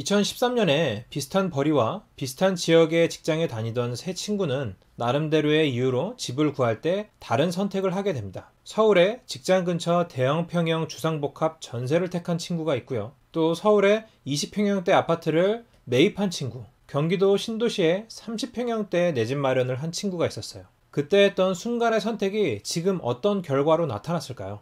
2013년에 비슷한 벌이와 비슷한 지역의 직장에 다니던 세 친구는 나름대로의 이유로 집을 구할 때 다른 선택을 하게 됩니다. 서울에 직장 근처 대형 평형 주상복합 전세를 택한 친구가 있고요. 또 서울에 20평형대 아파트를 매입한 친구, 경기도 신도시에 30평형대 내 집 마련을 한 친구가 있었어요. 그때 했던 순간의 선택이 지금 어떤 결과로 나타났을까요?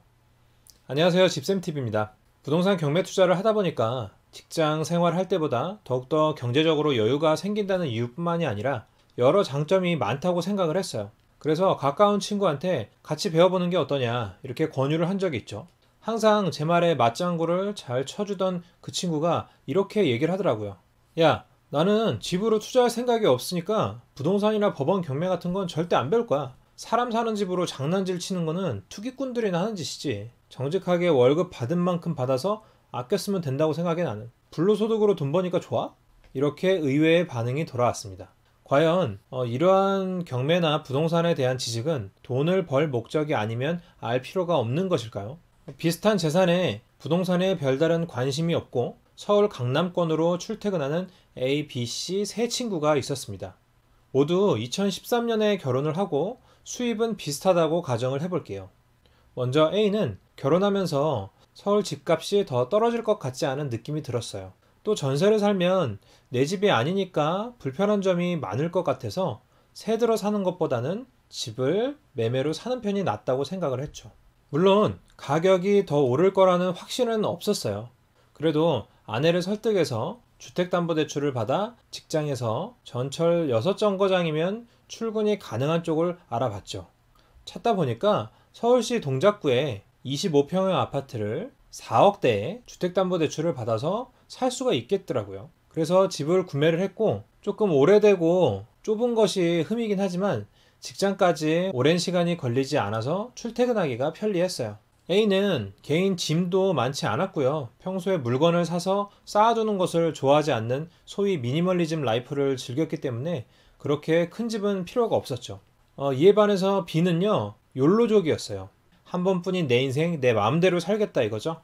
안녕하세요. 집쌤TV입니다. 부동산 경매 투자를 하다 보니까 직장 생활할 때보다 더욱더 경제적으로 여유가 생긴다는 이유뿐만이 아니라 여러 장점이 많다고 생각을 했어요. 그래서 가까운 친구한테 같이 배워보는 게 어떠냐 이렇게 권유를 한 적이 있죠. 항상 제 말에 맞장구를 잘 쳐주던 그 친구가 이렇게 얘기를 하더라고요. 야, 나는 집으로 투자할 생각이 없으니까 부동산이나 법원 경매 같은 건 절대 안 배울 거야. 사람 사는 집으로 장난질 치는 거는 투기꾼들이나 하는 짓이지. 정직하게 월급 받은 만큼 받아서 아껴 쓰면 된다고 생각해 나는. 불로소득으로 돈 버니까 좋아? 이렇게 의외의 반응이 돌아왔습니다. 과연 어, 이러한 경매나 부동산에 대한 지식은 돈을 벌 목적이 아니면 알 필요가 없는 것일까요? 비슷한 재산에 부동산에 별다른 관심이 없고 서울 강남권으로 출퇴근하는 A, B, C 세 친구가 있었습니다. 모두 2013년에 결혼을 하고 수입은 비슷하다고 가정을 해볼게요. 먼저 A는 결혼하면서 서울 집값이 더 떨어질 것 같지 않은 느낌이 들었어요. 또 전세를 살면 내 집이 아니니까 불편한 점이 많을 것 같아서 새 들어 사는 것보다는 집을 매매로 사는 편이 낫다고 생각을 했죠. 물론 가격이 더 오를 거라는 확신은 없었어요. 그래도 아내를 설득해서 주택담보대출을 받아 직장에서 전철 6정거장이면 출근이 가능한 쪽을 알아봤죠. 찾다 보니까 서울시 동작구에 25평형 아파트를 4억대의 주택담보대출을 받아서 살 수가 있겠더라고요. 그래서 집을 구매를 했고 조금 오래되고 좁은 것이 흠이긴 하지만 직장까지 오랜 시간이 걸리지 않아서 출퇴근하기가 편리했어요. A는 개인 짐도 많지 않았고요. 평소에 물건을 사서 쌓아두는 것을 좋아하지 않는 소위 미니멀리즘 라이프를 즐겼기 때문에 그렇게 큰 집은 필요가 없었죠. 어, 이에 반해서 B는요, 욜로족이었어요. 한 번뿐인 내 인생 내 마음대로 살겠다 이거죠.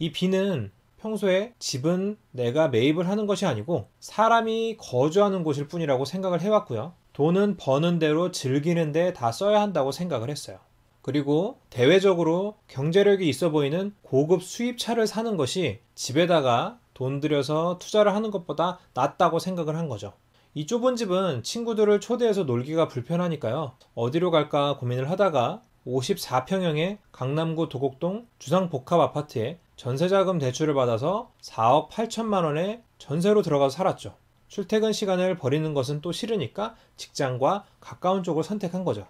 이비는 평소에 집은 내가 매입을 하는 것이 아니고 사람이 거주하는 곳일 뿐이라고 생각을 해왔고요. 돈은 버는 대로 즐기는데 다 써야 한다고 생각을 했어요. 그리고 대외적으로 경제력이 있어 보이는 고급 수입차를 사는 것이 집에다가 돈 들여서 투자를 하는 것보다 낫다고 생각을 한 거죠. 이 좁은 집은 친구들을 초대해서 놀기가 불편하니까요. 어디로 갈까 고민을 하다가 54평형의 강남구 도곡동 주상복합아파트에 전세자금 대출을 받아서 4억 8천만 원에 전세로 들어가서 살았죠. 출퇴근 시간을 버리는 것은 또 싫으니까 직장과 가까운 쪽을 선택한 거죠.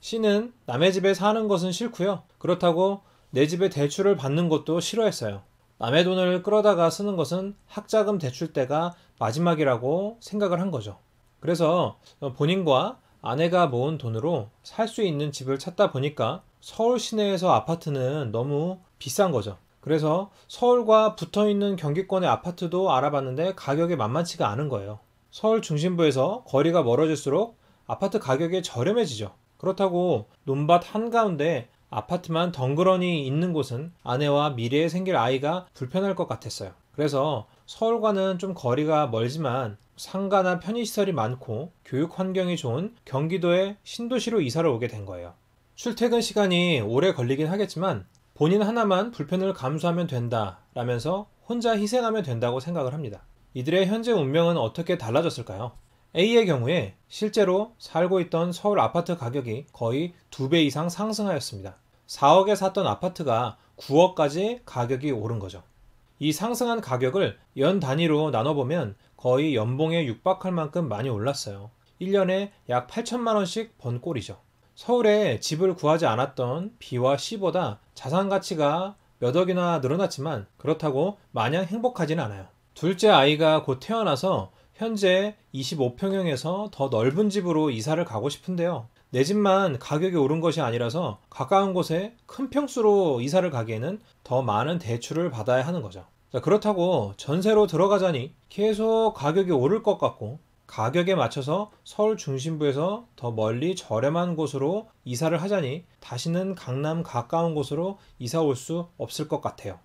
씨는 남의 집에 사는 것은 싫고요. 그렇다고 내 집에 대출을 받는 것도 싫어했어요. 남의 돈을 끌어다가 쓰는 것은 학자금 대출 때가 마지막이라고 생각을 한 거죠. 그래서 본인과 아내가 모은 돈으로 살 수 있는 집을 찾다 보니까 서울 시내에서 아파트는 너무 비싼 거죠. 그래서 서울과 붙어 있는 경기권의 아파트도 알아봤는데 가격이 만만치가 않은 거예요. 서울 중심부에서 거리가 멀어질수록 아파트 가격이 저렴해지죠. 그렇다고 논밭 한가운데 아파트만 덩그러니 있는 곳은 아내와 미래에 생길 아이가 불편할 것 같았어요. 그래서 서울과는 좀 거리가 멀지만 상가나 편의시설이 많고 교육 환경이 좋은 경기도의 신도시로 이사를 오게 된 거예요. 출퇴근 시간이 오래 걸리긴 하겠지만 본인 하나만 불편을 감수하면 된다 라면서 혼자 희생하면 된다고 생각을 합니다. 이들의 현재 운명은 어떻게 달라졌을까요? A의 경우에 실제로 살고 있던 서울 아파트 가격이 거의 두 배 이상 상승하였습니다. 4억에 샀던 아파트가 9억까지 가격이 오른 거죠. 이 상승한 가격을 연 단위로 나눠보면 거의 연봉에 육박할 만큼 많이 올랐어요. 1년에 약 8천만 원씩 번 꼴이죠. 서울에 집을 구하지 않았던 B와 C보다 자산 가치가 몇 억이나 늘어났지만 그렇다고 마냥 행복하진 않아요. 둘째 아이가 곧 태어나서 현재 25평형에서 더 넓은 집으로 이사를 가고 싶은데요. 내 집만 가격이 오른 것이 아니라서 가까운 곳에 큰 평수로 이사를 가기에는 더 많은 대출을 받아야 하는 거죠. 자, 그렇다고 전세로 들어가자니 계속 가격이 오를 것 같고 가격에 맞춰서 서울 중심부에서 더 멀리 저렴한 곳으로 이사를 하자니 다시는 강남 가까운 곳으로 이사 올 수 없을 것 같아요.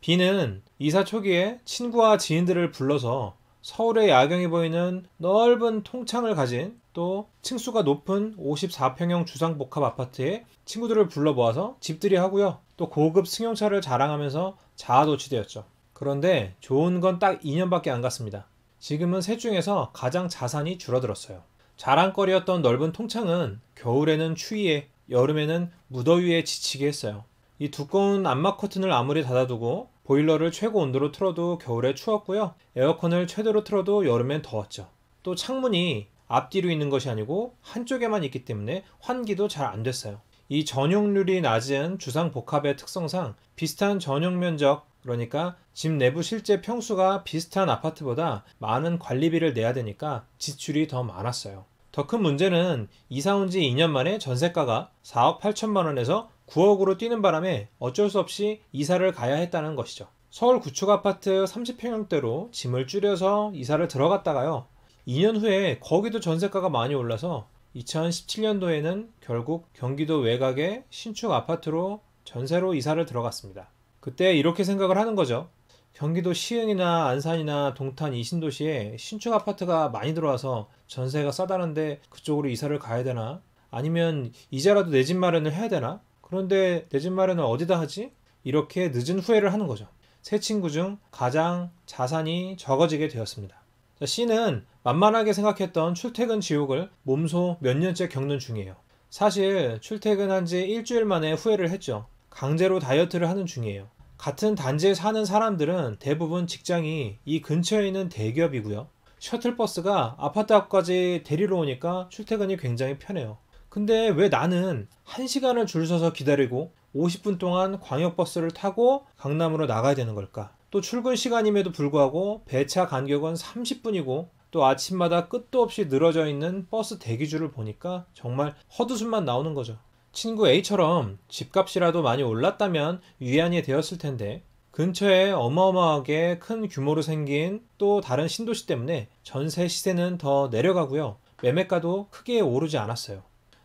B는 이사 초기에 친구와 지인들을 불러서 서울의 야경이 보이는 넓은 통창을 가진 또 층수가 높은 54평형 주상복합 아파트에 친구들을 불러 모아서 집들이 하고요. 또 고급 승용차를 자랑하면서 자아도취되었죠. 그런데 좋은 건 딱 2년밖에 안 갔습니다. 지금은 셋 중에서 가장 자산이 줄어들었어요. 자랑거리였던 넓은 통창은 겨울에는 추위에, 여름에는 무더위에 지치게 했어요. 이 두꺼운 암막 커튼을 아무리 닫아두고 보일러를 최고 온도로 틀어도 겨울에 추웠고요. 에어컨을 최대로 틀어도 여름엔 더웠죠. 또 창문이 앞뒤로 있는 것이 아니고 한쪽에만 있기 때문에 환기도 잘 안 됐어요. 이 전용률이 낮은 주상복합의 특성상 비슷한 전용 면적 그러니까 집 내부 실제 평수가 비슷한 아파트보다 많은 관리비를 내야 되니까 지출이 더 많았어요. 더 큰 문제는 이사 온 지 2년 만에 전세가가 4억 8천만 원에서 9억으로 뛰는 바람에 어쩔 수 없이 이사를 가야 했다는 것이죠. 서울 구축 아파트 30평형대로 짐을 줄여서 이사를 들어갔다가요. 2년 후에 거기도 전세가가 많이 올라서 2017년도에는 결국 경기도 외곽의 신축 아파트로 전세로 이사를 들어갔습니다. 그때 이렇게 생각을 하는 거죠. 경기도 시흥이나 안산이나 동탄 이신도시에 신축 아파트가 많이 들어와서 전세가 싸다는데 그쪽으로 이사를 가야 되나? 아니면 이자라도 내 집 마련을 해야 되나? 그런데 내 집 마련을 어디다 하지? 이렇게 늦은 후회를 하는 거죠. 세 친구 중 가장 자산이 적어지게 되었습니다. 씨는 만만하게 생각했던 출퇴근 지옥을 몸소 몇 년째 겪는 중이에요. 사실 출퇴근한 지 일주일 만에 후회를 했죠. 강제로 다이어트를 하는 중이에요. 같은 단지에 사는 사람들은 대부분 직장이 이 근처에 있는 대기업이고요. 셔틀버스가 아파트 앞까지 데리러 오니까 출퇴근이 굉장히 편해요. 근데 왜 나는 1시간을 줄 서서 기다리고 50분 동안 광역버스를 타고 강남으로 나가야 되는 걸까? 또 출근 시간임에도 불구하고 배차 간격은 30분이고 또 아침마다 끝도 없이 늘어져 있는 버스 대기줄을 보니까 정말 헛웃음만 나오는 거죠. 친구 A처럼 집값이라도 많이 올랐다면 위안이 되었을 텐데 근처에 어마어마하게 큰 규모로 생긴 또 다른 신도시 때문에 전세 시세는 더 내려가고요. 매매가도 크게 오르지 않았어요.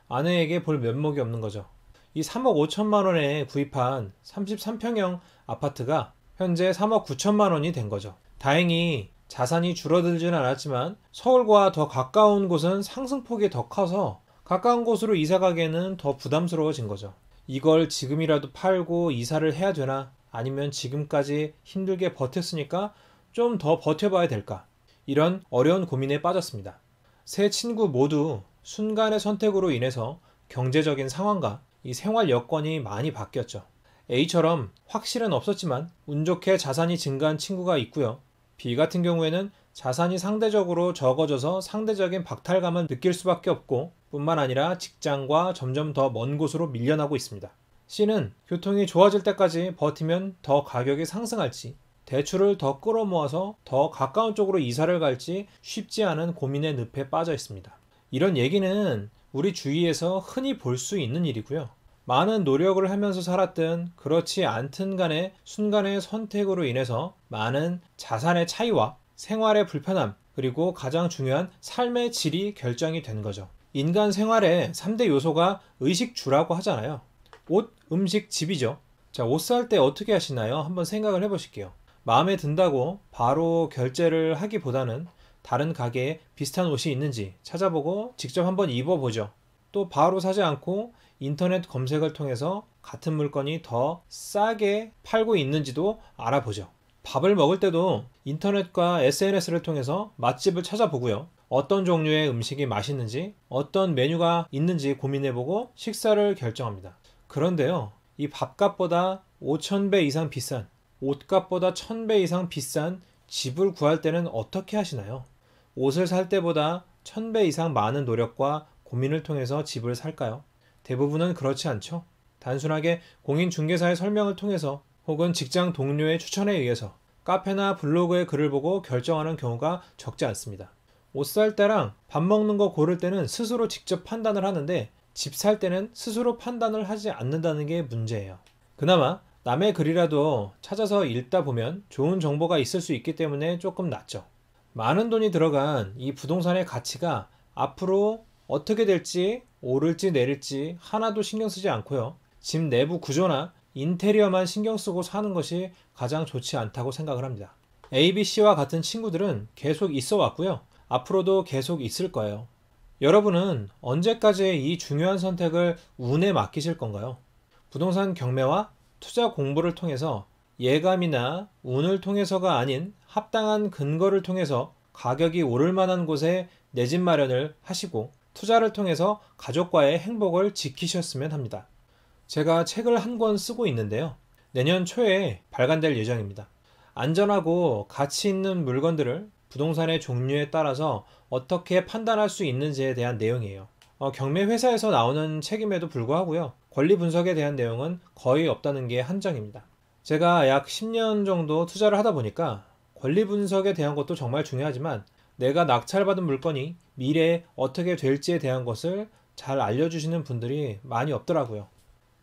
아내에게 볼 면목이 없는 거죠. 이 3억 5천만 원에 구입한 33평형 아파트가 현재 3억 9천만 원이 된 거죠. 다행히 자산이 줄어들지는 않았지만 서울과 더 가까운 곳은 상승폭이 더 커서 가까운 곳으로 이사 가기에는 더 부담스러워진 거죠. 이걸 지금이라도 팔고 이사를 해야 되나 아니면 지금까지 힘들게 버텼으니까 좀 더 버텨봐야 될까 이런 어려운 고민에 빠졌습니다. 세 친구 모두 순간의 선택으로 인해서 경제적인 상황과 이 생활 여건이 많이 바뀌었죠. A처럼 확실은 없었지만 운 좋게 자산이 증가한 친구가 있고요. B 같은 경우에는 자산이 상대적으로 적어져서 상대적인 박탈감을 느낄 수밖에 없고 뿐만 아니라 직장과 점점 더 먼 곳으로 밀려나고 있습니다. C는 교통이 좋아질 때까지 버티면 더 가격이 상승할지 대출을 더 끌어모아서 더 가까운 쪽으로 이사를 갈지 쉽지 않은 고민의 늪에 빠져 있습니다. 이런 얘기는 우리 주위에서 흔히 볼 수 있는 일이고요. 많은 노력을 하면서 살았든 그렇지 않든 간에 순간의 선택으로 인해서 많은 자산의 차이와 생활의 불편함 그리고 가장 중요한 삶의 질이 결정이 된 거죠. 인간 생활의 3대 요소가 의식주라고 하잖아요. 옷, 음식, 집이죠. 자, 옷 살 때 어떻게 하시나요? 한번 생각을 해보실게요. 마음에 든다고 바로 결제를 하기보다는 다른 가게에 비슷한 옷이 있는지 찾아보고 직접 한번 입어보죠. 또 바로 사지 않고 인터넷 검색을 통해서 같은 물건이 더 싸게 팔고 있는지도 알아보죠. 밥을 먹을 때도 인터넷과 SNS를 통해서 맛집을 찾아보고요. 어떤 종류의 음식이 맛있는지, 어떤 메뉴가 있는지 고민해보고 식사를 결정합니다. 그런데요, 이 밥값보다 5,000배 이상 비싼, 옷값보다 1,000배 이상 비싼 집을 구할 때는 어떻게 하시나요? 옷을 살 때보다 1,000배 이상 많은 노력과 고민을 통해서 집을 살까요? 대부분은 그렇지 않죠. 단순하게 공인중개사의 설명을 통해서 혹은 직장 동료의 추천에 의해서 카페나 블로그의 글을 보고 결정하는 경우가 적지 않습니다. 옷 살 때랑 밥 먹는 거 고를 때는 스스로 직접 판단을 하는데 집 살 때는 스스로 판단을 하지 않는다는 게 문제예요. 그나마 남의 글이라도 찾아서 읽다 보면 좋은 정보가 있을 수 있기 때문에 조금 낫죠. 많은 돈이 들어간 이 부동산의 가치가 앞으로 어떻게 될지 오를지 내릴지 하나도 신경 쓰지 않고요. 집 내부 구조나 인테리어만 신경 쓰고 사는 것이 가장 좋지 않다고 생각을 합니다. ABC와 같은 친구들은 계속 있어 왔고요. 앞으로도 계속 있을 거예요. 여러분은 언제까지 이 중요한 선택을 운에 맡기실 건가요? 부동산 경매와 투자 공부를 통해서 예감이나 운을 통해서가 아닌 합당한 근거를 통해서 가격이 오를 만한 곳에 내 집 마련을 하시고 투자를 통해서 가족과의 행복을 지키셨으면 합니다. 제가 책을 한 권 쓰고 있는데요. 내년 초에 발간될 예정입니다. 안전하고 가치 있는 물건들을 부동산의 종류에 따라서 어떻게 판단할 수 있는지에 대한 내용이에요. 어, 경매 회사에서 나오는 책임에도 불구하고요. 권리 분석에 대한 내용은 거의 없다는 게 한정입니다. 제가 약 10년 정도 투자를 하다 보니까 권리 분석에 대한 것도 정말 중요하지만 내가 낙찰받은 물건이 미래에 어떻게 될지에 대한 것을 잘 알려주시는 분들이 많이 없더라고요.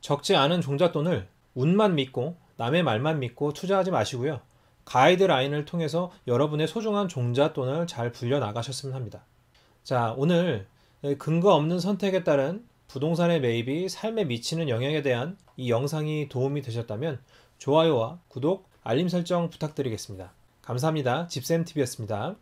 적지 않은 종잣돈을 운만 믿고 남의 말만 믿고 투자하지 마시고요. 가이드라인을 통해서 여러분의 소중한 종잣돈을 잘 불려 나가셨으면 합니다. 자, 오늘 근거 없는 선택에 따른 부동산의 매입이 삶에 미치는 영향에 대한 이 영상이 도움이 되셨다면 좋아요와 구독, 알림 설정 부탁드리겠습니다. 감사합니다. 집쌤TV였습니다.